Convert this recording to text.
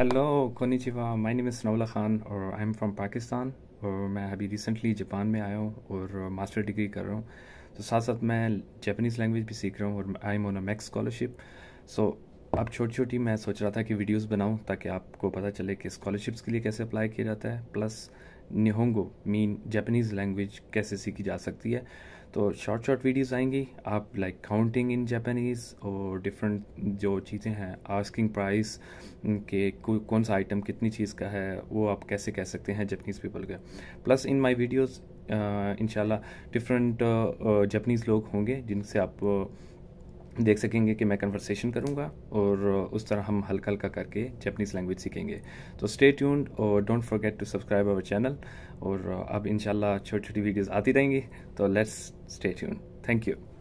hello कोनिचिवा my name is Naula Khan और I am from Pakistan और मैं अभी रिसेंटली जापान में आया हूँ और मास्टर डिग्री कर रहा हूँ तो साथ साथ मैं जापानीज़ लैंग्वेज भी सीख रहा हूँ और I am on a MEXT scholarship so अब छोटी छोटी मैं सोच रहा था कि वीडियोस बनाऊँ ताकि आपको पता चले कि स्कॉलरशिप्स के लिए कैसे अप्लाई किया जाता है प्लस निहोंगो मीन जापानीज़ लैंग्वेज कैसे सीखी जा सकती है तो शॉर्ट शॉर्ट वीडियोस आएंगी आप लाइक काउंटिंग इन जापानीज़ और डिफरेंट जो चीज़ें हैं आस्किंग प्राइस के कौन सा आइटम कितनी चीज़ का है वो आप कैसे कह सकते हैं जापानीज़ पीपल का plus in my videos in different Japanese लोग होंगे जिनसे आप uh, देख सकेंगे कि मैं कन्वर्सेशन करूँगा और उस तरह हम हल्का हल्का करके जैपनीज़ लैंग्वेज सीखेंगे तो स्टे ट्यून्ड और don't forget to subscribe our channel और अब इन छोटी छोटी वीडियोज़ आती रहेंगी तो let's stay tuned thank you